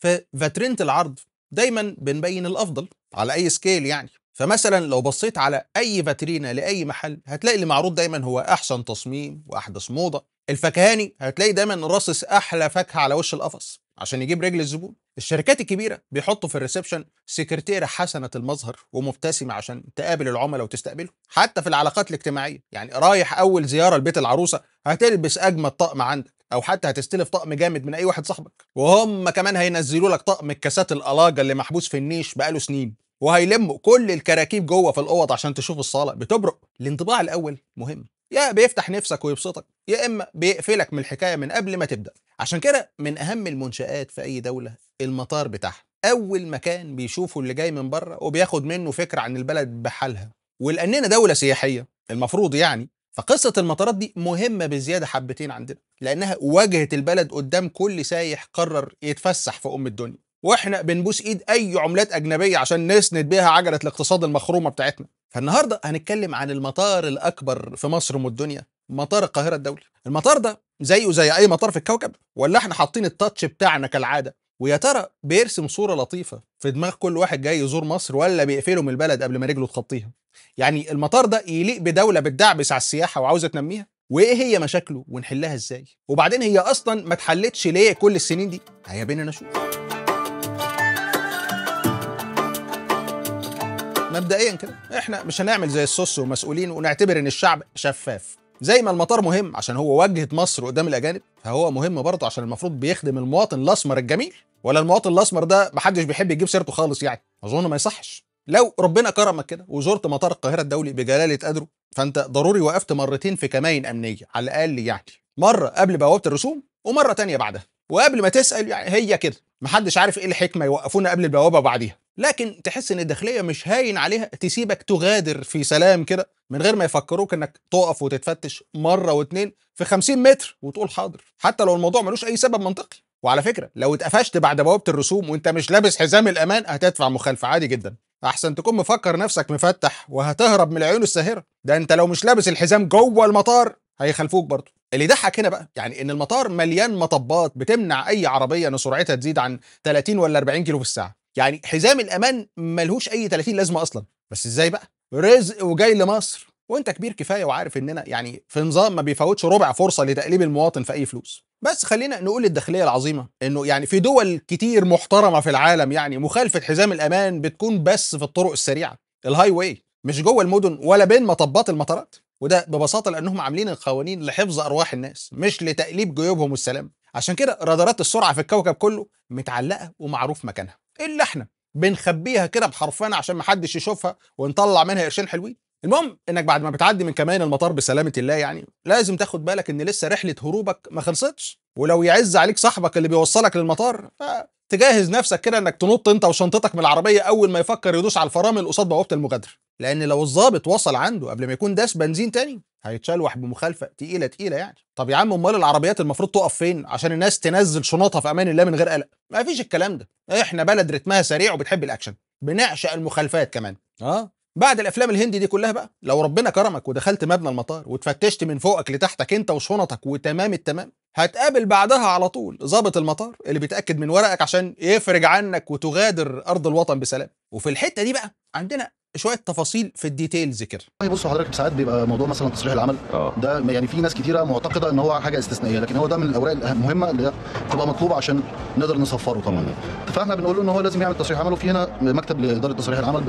في العرض دايما بنبين الافضل على اي سكيل يعني فمثلا لو بصيت على اي فاترينا لاي محل هتلاقي اللي معروض دايما هو احسن تصميم واحدث موضه الفكهاني هتلاقي دايما راصص احلى فاكهه على وش القفص عشان يجيب رجل الزبون الشركات الكبيره بيحطوا في الريسبشن سكرتيره حسنه المظهر ومبتسمه عشان تقابل العملاء وتستقبله حتى في العلاقات الاجتماعيه يعني رايح اول زياره لبيت العروسه هتلبس اجمل طقم عندك او حتى هتستلف طقم جامد من اي واحد صاحبك وهم كمان هينزلوا لك طقم الكاسات الالاجه اللي محبوس في النيش بقاله سنين وهيلموا كل الكراكيب جوه في الاوض عشان تشوف الصاله بتبرق الانطباع الاول مهم يا بيفتح نفسك ويبسطك يا اما بيقفلك من الحكايه من قبل ما تبدا عشان كده من اهم المنشات في اي دوله المطار بتاعها اول مكان بيشوفه اللي جاي من بره وبياخد منه فكره عن البلد بحالها ولاننا دوله سياحيه المفروض يعني فقصة المطارات دي مهمة بزيادة حبتين عندنا لأنها واجهت البلد قدام كل سايح قرر يتفسح في أم الدنيا واحنا بنبوس ايد اي عملات اجنبيه عشان نسند بيها عجله الاقتصاد المخرومه بتاعتنا فالنهارده هنتكلم عن المطار الاكبر في مصر والدنيا مطار القاهره الدولي المطار ده زيه زي اي مطار في الكوكب ولا احنا حاطين التاتش بتاعنا كالعاده ويا ترى بيرسم صوره لطيفه في دماغ كل واحد جاي يزور مصر ولا بيقفله من البلد قبل ما رجله تخطيها يعني المطار ده يليق بدوله بتدعبس على السياحه وعاوزه تنميها وايه هي مشاكله ونحلها ازاي وبعدين هي اصلا ما اتحلتش ليه كل السنين دي هيا بينا نشوف مبدئيا كده احنا مش هنعمل زي السوس ومسؤولين ونعتبر ان الشعب شفاف زي ما المطار مهم عشان هو وجهه مصر قدام الاجانب فهو مهم برضه عشان المفروض بيخدم المواطن الاسمر الجميل ولا المواطن الاسمر ده محدش بيحب يجيب سيرته خالص يعني اظن ما يصحش لو ربنا كرمك كده وزرت مطار القاهره الدولي بجلاله قدره فانت ضروري وقفت مرتين في كمين امنيه على الاقل يعني مره قبل بوابه الرسوم ومره تانية بعدها وقبل ما تسال يعني هي كده محدش عارف ايه الحكمه يوقفونا قبل البوابه وبعديها لكن تحس ان الداخليه مش هاين عليها تسيبك تغادر في سلام كده من غير ما يفكروك انك تقف وتتفتش مره واتنين في 50 متر وتقول حاضر حتى لو الموضوع ملوش اي سبب منطقي وعلى فكره لو اتقفشت بعد بوابه الرسوم وانت مش لابس حزام الامان هتدفع مخالفه عادي جدا احسن تكون مفكر نفسك مفتح وهتهرب من العيون الساهره ده انت لو مش لابس الحزام جوه المطار هيخلفوك برضه اللي يضحك هنا بقى يعني ان المطار مليان مطبات بتمنع اي عربيه ان سرعتها تزيد عن 30 ولا 40 كيلو في الساعه يعني حزام الامان ملهوش اي 30 لازمه اصلا بس ازاي بقى رزق وجاي لمصر وانت كبير كفايه وعارف اننا يعني في نظام ما بيفوتش ربع فرصه لتقليب المواطن في اي فلوس بس خلينا نقول الداخليه العظيمه انه يعني في دول كتير محترمه في العالم يعني مخالفه حزام الامان بتكون بس في الطرق السريعه الهاي واي مش جوه المدن ولا بين مطبات المطارات وده ببساطه لانهم عاملين القوانين لحفظ ارواح الناس مش لتقليب جيوبهم والسلام عشان كده رادارات السرعه في الكوكب كله متعلقه ومعروف مكانها الا احنا بنخبيها كده بحرفنا عشان محدش يشوفها ونطلع منها قرشين حلوين المهم انك بعد ما بتعدي من كمان المطار بسلامه الله يعني لازم تاخد بالك ان لسه رحله هروبك ما خلصتش ولو يعز عليك صاحبك اللي بيوصلك للمطار آه، تجهز نفسك كده انك تنط انت وشنطتك من العربيه اول ما يفكر يدوس على الفرامل قصاد بوابه المغادره لان لو الظابط وصل عنده قبل ما يكون داس بنزين تاني هيتشلوح بمخالفه تقيله تقيله يعني طب يا عم امال العربيات المفروض تقف فين عشان الناس تنزل شنطها في امان الله من غير قلق ما فيش الكلام ده احنا بلد رتمها سريع وبتحب الاكشن بنعشق المخالفات كمان اه بعد الافلام الهندي دي كلها بقى لو ربنا كرمك ودخلت مبنى المطار واتفتشت من فوقك لتحتك انت وشنطك وتمام التمام هتقابل بعدها على طول ظابط المطار اللي بيتاكد من ورقك عشان يفرج عنك وتغادر ارض الوطن بسلام وفي الحته دي بقى عندنا شويه تفاصيل في الديتيلز كده طيب، بص حضرتك ساعات بيبقى موضوع مثلا تصريح العمل أوه. ده يعني في ناس كتيره معتقده ان هو حاجه استثنائيه لكن هو ده من الاوراق المهمه اللي بتبقى مطلوبه عشان نقدر نصفره طبعا فاحنا بنقول له ان هو لازم يعمل تصريح عمله في هنا مكتب لاداره تصريح العمل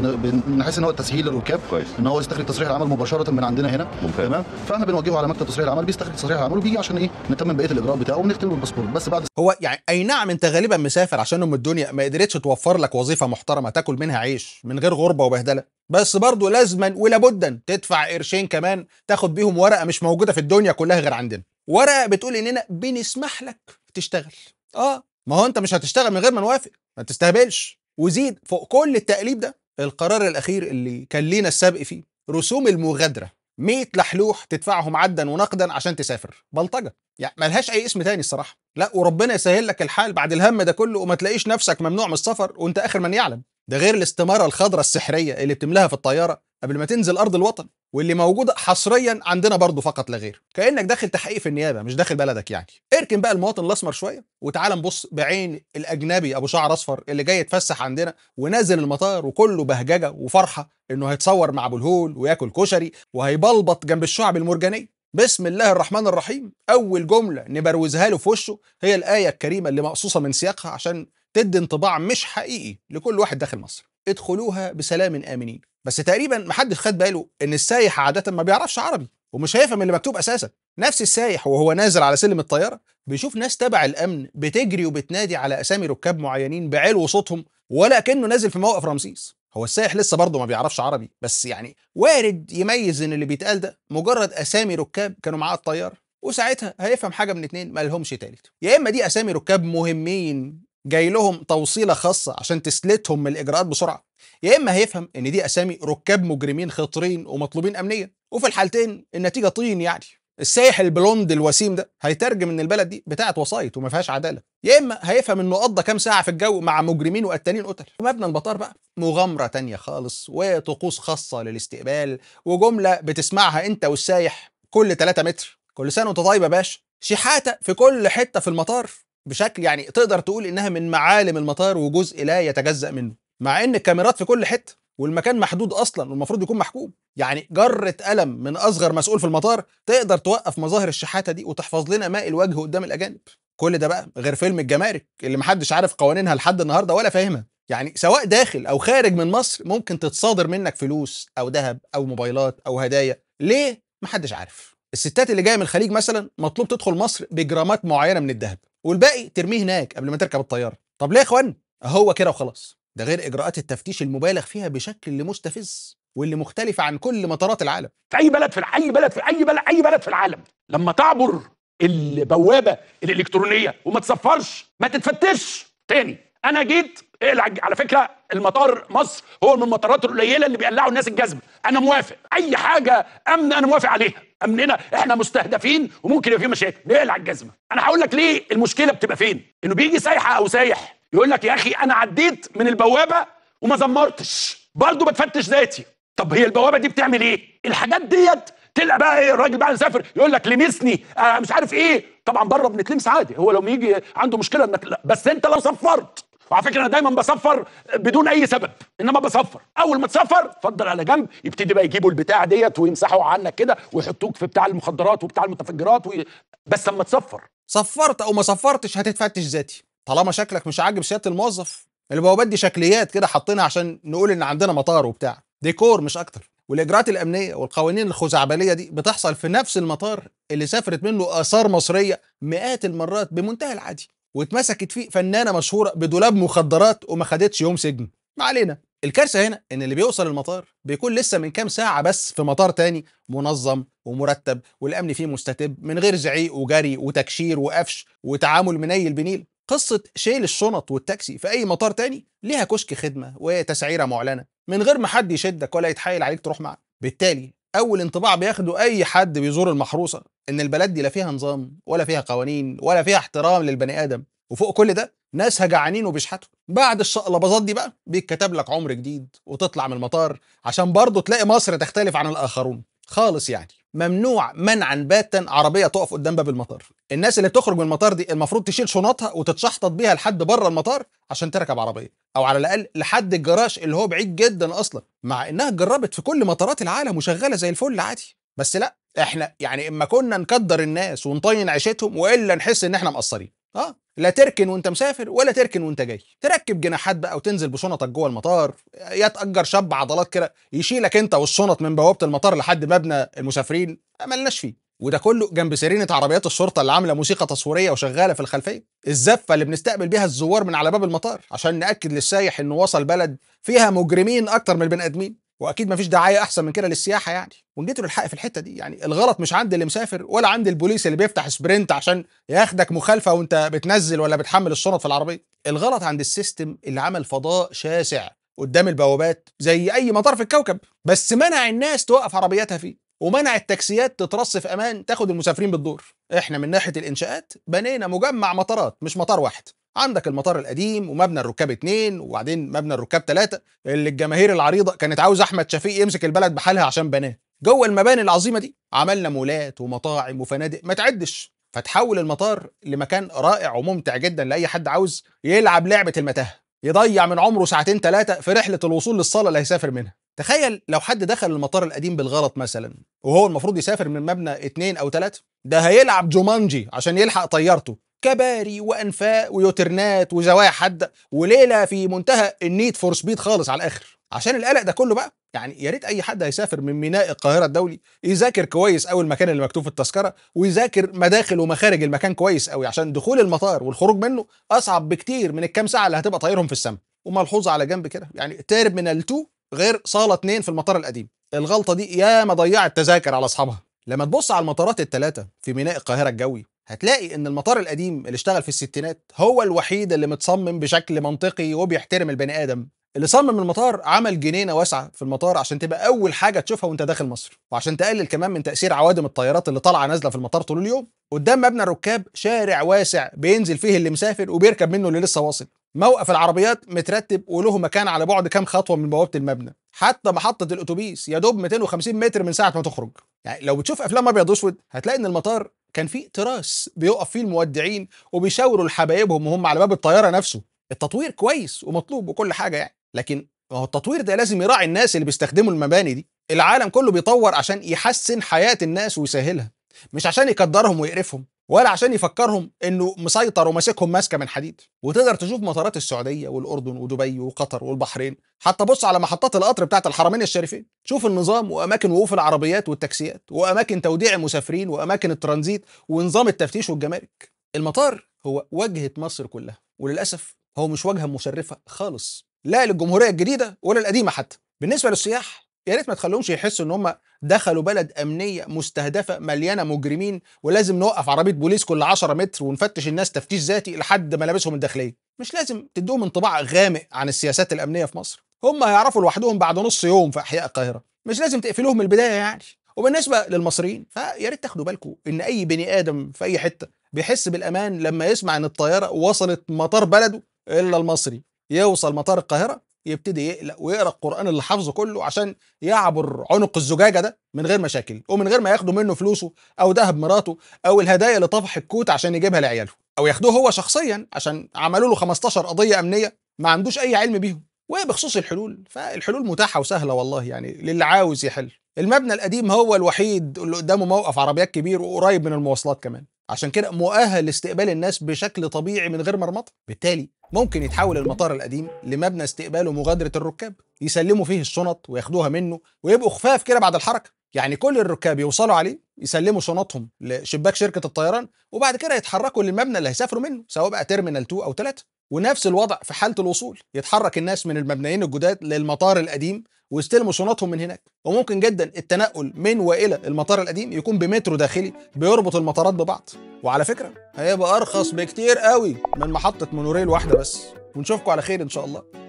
بنحس ان هو تسهيل للركاب ان هو يستخرج تصريح العمل مباشره من عندنا هنا ممكن. تمام فاحنا بنوجهه على مكتب تصريح العمل بيستخرج تصريح العمل وبيجي عشان ايه نتمم بقيه الاجراء بتاعه ونختم الباسبور بس بعد هو يعني اي نعم انت غالبا مسافر عشان ام الدنيا ما قدرتش توفر لك وظيفه محترمه تاكل منها عيش من غير غربه وبهدله بس برضه لازما ولابدا تدفع قرشين كمان تاخد بيهم ورقه مش موجوده في الدنيا كلها غير عندنا ورقه بتقول اننا بنسمح لك تشتغل اه ما هو انت مش هتشتغل من غير ما نوافق ما تستهبلش وزيد فوق كل التقليب ده القرار الاخير اللي كان لينا السبق فيه رسوم المغادره 100 لحلوح تدفعهم عدا ونقدا عشان تسافر بلطجه يعني ملهاش اي اسم تاني الصراحه لا وربنا يسهل لك الحال بعد الهم ده كله وما تلاقيش نفسك ممنوع من السفر وانت اخر من يعلم ده غير الاستماره الخضراء السحريه اللي بتملاها في الطياره قبل ما تنزل ارض الوطن واللي موجوده حصريا عندنا برضه فقط لا غير كانك داخل تحقيق في النيابه مش داخل بلدك يعني اركن بقى المواطن الاسمر شويه وتعال نبص بعين الاجنبي ابو شعر اصفر اللي جاي يتفسح عندنا ونازل المطار وكله بهججه وفرحه انه هيتصور مع ابو الهول وياكل كشري وهيبلبط جنب الشعب المرجانيه بسم الله الرحمن الرحيم اول جمله نبروزها له في وشه هي الايه الكريمه اللي مقصوصه من سياقها عشان تدي انطباع مش حقيقي لكل واحد داخل مصر ادخلوها بسلام امنين بس تقريبا محدش خد باله ان السايح عاده ما بيعرفش عربي ومش هيفهم اللي مكتوب اساسا نفس السايح وهو نازل على سلم الطياره بيشوف ناس تبع الامن بتجري وبتنادي على اسامي ركاب معينين بعلو صوتهم ولا كانه نازل في موقف رمسيس هو السائح لسه برضه ما بيعرفش عربي بس يعني وارد يميز ان اللي بيتقال ده مجرد اسامي ركاب كانوا معاه الطيار وساعتها هيفهم حاجه من اتنين ما لهمش تالت يا اما دي اسامي ركاب مهمين جاي لهم توصيله خاصه عشان تسلتهم من الاجراءات بسرعه يا اما هيفهم ان دي اسامي ركاب مجرمين خطرين ومطلوبين امنيا وفي الحالتين النتيجه طين يعني السايح البلوند الوسيم ده هيترجم ان البلد دي بتاعه وسايط وما فيهاش عداله يا اما هيفهم انه قضى كام ساعه في الجو مع مجرمين وقتالين قتل ومبنى البطار بقى مغامره تانية خالص وطقوس خاصه للاستقبال وجمله بتسمعها انت والسايح كل 3 متر كل سنه وانت طيب يا باشا شحاته في كل حته في المطار بشكل يعني تقدر تقول انها من معالم المطار وجزء لا يتجزا منه مع ان الكاميرات في كل حته والمكان محدود اصلا والمفروض يكون محكوم يعني جره قلم من اصغر مسؤول في المطار تقدر توقف مظاهر الشحاته دي وتحفظ لنا ماء الوجه قدام الاجانب كل ده بقى غير فيلم الجمارك اللي محدش عارف قوانينها لحد النهارده ولا فاهمها يعني سواء داخل او خارج من مصر ممكن تتصادر منك فلوس او ذهب او موبايلات او هدايا ليه محدش عارف الستات اللي جايه من الخليج مثلا مطلوب تدخل مصر بجرامات معينه من الذهب والباقي ترميه هناك قبل ما تركب الطياره طب ليه يا اخوان هو كده وخلاص ده غير اجراءات التفتيش المبالغ فيها بشكل اللي مستفز واللي مختلفه عن كل مطارات العالم في اي بلد في اي بلد في اي بلد اي بلد في العالم لما تعبر البوابه الالكترونيه وما تسفرش ما تتفتش تاني انا جيت اقلع إيه على فكره المطار مصر هو من المطارات القليله اللي بيقلعوا الناس الجذب انا موافق اي حاجه امن انا موافق عليها امننا احنا مستهدفين وممكن يبقى في مشاكل نقلع الجزمه انا هقول لك ليه المشكله بتبقى فين انه بيجي سايحه او سايح يقول لك يا اخي انا عديت من البوابه وما زمرتش برضه بتفتش ذاتي طب هي البوابه دي بتعمل ايه الحاجات ديت تلقى بقى ايه الراجل بقى مسافر يقول لك لمسني آه مش عارف ايه طبعا بره بنتلمس عادي هو لو يجي عنده مشكله انك لا. بس انت لو صفرت وعلى فكره انا دايما بصفر بدون اي سبب انما بصفر اول ما تصفر اتفضل على جنب يبتدي بقى يجيبوا البتاع ديت ويمسحوا عنك كده ويحطوك في بتاع المخدرات وبتاع المتفجرات وي... بس اما تصفر صفرت او ما صفرتش هتتفتش ذاتي طالما شكلك مش عاجب سياده الموظف البوابات دي شكليات كده حاطينها عشان نقول ان عندنا مطار وبتاع ديكور مش اكتر والاجراءات الامنيه والقوانين الخزعبليه دي بتحصل في نفس المطار اللي سافرت منه اثار مصريه مئات المرات بمنتهى العادي واتمسكت فيه فنانه مشهوره بدولاب مخدرات وما خدتش يوم سجن ما علينا الكارثه هنا ان اللي بيوصل المطار بيكون لسه من كام ساعه بس في مطار تاني منظم ومرتب والامن فيه مستتب من غير زعيق وجري وتكشير وقفش وتعامل منيل بنيل قصة شيل الشنط والتاكسي في أي مطار تاني ليها كشك خدمة وتسعيرة معلنة من غير ما حد يشدك ولا يتحايل عليك تروح معاه بالتالي اول انطباع بياخده اي حد بيزور المحروسه ان البلد دي لا فيها نظام ولا فيها قوانين ولا فيها احترام للبني ادم وفوق كل ده ناس هجعانين وبيشحتوا بعد الشقلباظات دي بقى بيتكتب لك عمر جديد وتطلع من المطار عشان برضه تلاقي مصر تختلف عن الاخرون خالص يعني ممنوع منعا باتا عربيه تقف قدام باب المطار الناس اللي بتخرج من المطار دي المفروض تشيل شنطها وتتشحطط بيها لحد بره المطار عشان تركب عربيه او على الاقل لحد الجراج اللي هو بعيد جدا اصلا مع انها جربت في كل مطارات العالم وشغاله زي الفل عادي بس لا احنا يعني اما كنا نقدر الناس ونطين عيشتهم والا نحس ان احنا مقصرين اه لا تركن وانت مسافر ولا تركن وانت جاي تركب جناحات بقى وتنزل بشنطك جوه المطار يا تاجر شاب عضلات كده يشيلك انت والشنط من بوابة المطار لحد مبنى المسافرين املناش فيه وده كله جنب سرينه عربيات الشرطة اللي عاملة موسيقى تصويرية وشغالة في الخلفية الزفة اللي بنستقبل بيها الزوار من على باب المطار عشان نأكد للسايح انه وصل بلد فيها مجرمين اكتر من البني ادمين واكيد ما فيش دعايه احسن من كده للسياحه يعني له الحق في الحته دي يعني الغلط مش عند اللي مسافر ولا عند البوليس اللي بيفتح سبرنت عشان ياخدك مخالفه وانت بتنزل ولا بتحمل الشنط في العربيه الغلط عند السيستم اللي عمل فضاء شاسع قدام البوابات زي اي مطار في الكوكب بس منع الناس توقف عربياتها فيه ومنع التاكسيات تترص في امان تاخد المسافرين بالدور احنا من ناحيه الانشاءات بنينا مجمع مطارات مش مطار واحد عندك المطار القديم ومبنى الركاب اتنين وبعدين مبنى الركاب تلاتة اللي الجماهير العريضة كانت عاوز أحمد شفيق يمسك البلد بحالها عشان بناه جوه المباني العظيمة دي عملنا مولات ومطاعم وفنادق ما تعدش فتحول المطار لمكان رائع وممتع جدا لأي حد عاوز يلعب لعبة المتاهة يضيع من عمره ساعتين ثلاثة في رحلة الوصول للصالة اللي هيسافر منها تخيل لو حد دخل المطار القديم بالغلط مثلا وهو المفروض يسافر من مبنى اتنين أو ثلاثة ده هيلعب جومانجي عشان يلحق طيارته كباري وانفاق ويوترنات وزوايا حاده وليله في منتهى النيد فور سبيد خالص على الاخر عشان القلق ده كله بقى يعني يا ريت اي حد هيسافر من ميناء القاهره الدولي يذاكر كويس قوي المكان اللي مكتوب في التذكره ويذاكر مداخل ومخارج المكان كويس قوي عشان دخول المطار والخروج منه اصعب بكتير من الكام ساعه اللي هتبقى طايرهم في السماء وملحوظه على جنب كده يعني تارب من التو غير صاله اتنين في المطار القديم الغلطه دي ياما ضيعت تذاكر على اصحابها لما تبص على المطارات الثلاثه في ميناء القاهره الجوي هتلاقي ان المطار القديم اللي اشتغل في الستينات هو الوحيد اللي متصمم بشكل منطقي وبيحترم البني ادم اللي صمم المطار عمل جنينه واسعه في المطار عشان تبقى اول حاجه تشوفها وانت داخل مصر وعشان تقلل كمان من تاثير عوادم الطيارات اللي طالعه نازله في المطار طول اليوم قدام مبنى الركاب شارع واسع بينزل فيه اللي مسافر وبيركب منه اللي لسه واصل موقف العربيات مترتب وله مكان على بعد كام خطوه من بوابه المبنى حتى محطه الاتوبيس يا دوب 250 متر من ساعه ما تخرج يعني لو بتشوف افلام ابيض واسود هتلاقي ان المطار كان في تراس بيقف فيه المودعين وبيشاوروا لحبايبهم وهم على باب الطياره نفسه التطوير كويس ومطلوب وكل حاجه يعني لكن ما هو التطوير ده لازم يراعي الناس اللي بيستخدموا المباني دي العالم كله بيطور عشان يحسن حياه الناس ويسهلها مش عشان يقدرهم ويقرفهم ولا عشان يفكرهم انه مسيطر وماسكهم ماسكه من حديد وتقدر تشوف مطارات السعوديه والاردن ودبي وقطر والبحرين حتى بص على محطات القطر بتاعت الحرمين الشريفين شوف النظام واماكن وقوف العربيات والتاكسيات واماكن توديع المسافرين واماكن الترانزيت ونظام التفتيش والجمارك المطار هو وجهه مصر كلها وللاسف هو مش وجهه مشرفه خالص لا للجمهوريه الجديده ولا القديمه حتى بالنسبه للسياح يا ريت ما تخليهمش يحسوا ان هم دخلوا بلد امنيه مستهدفه مليانه مجرمين ولازم نوقف عربيه بوليس كل 10 متر ونفتش الناس تفتيش ذاتي لحد ملابسهم الداخليه مش لازم تدوهم انطباع غامق عن السياسات الامنيه في مصر هم هيعرفوا لوحدهم بعد نص يوم في احياء القاهره مش لازم تقفلوهم من البدايه يعني وبالنسبه للمصريين فيا ريت تاخدوا بالكم ان اي بني ادم في اي حته بيحس بالامان لما يسمع ان الطياره وصلت مطار بلده الا المصري يوصل مطار القاهره يبتدي يقلق ويقرا القران اللي حافظه كله عشان يعبر عنق الزجاجه ده من غير مشاكل ومن غير ما ياخدوا منه فلوسه او ذهب مراته او الهدايا اللي طفح الكوت عشان يجيبها لعياله او ياخدوه هو شخصيا عشان عملوا له 15 قضيه امنيه ما عندوش اي علم بيهم وبخصوص الحلول فالحلول متاحه وسهله والله يعني للي عاوز يحل المبنى القديم هو الوحيد اللي قدامه موقف عربيات كبير وقريب من المواصلات كمان عشان كده مؤهل لاستقبال الناس بشكل طبيعي من غير مرمطه بالتالي ممكن يتحول المطار القديم لمبنى استقبال ومغادره الركاب يسلموا فيه الشنط وياخدوها منه ويبقوا خفاف كده بعد الحركه يعني كل الركاب يوصلوا عليه يسلموا شنطهم لشباك شركه الطيران وبعد كده يتحركوا للمبنى اللي هيسافروا منه سواء بقى تيرمينال 2 او 3 ونفس الوضع في حاله الوصول يتحرك الناس من المبنيين الجداد للمطار القديم واستلموا شنطهم من هناك وممكن جدا التنقل من والى المطار القديم يكون بمترو داخلي بيربط المطارات ببعض وعلى فكره هيبقى ارخص بكتير قوي من محطه مونوريل واحده بس ونشوفكم على خير ان شاء الله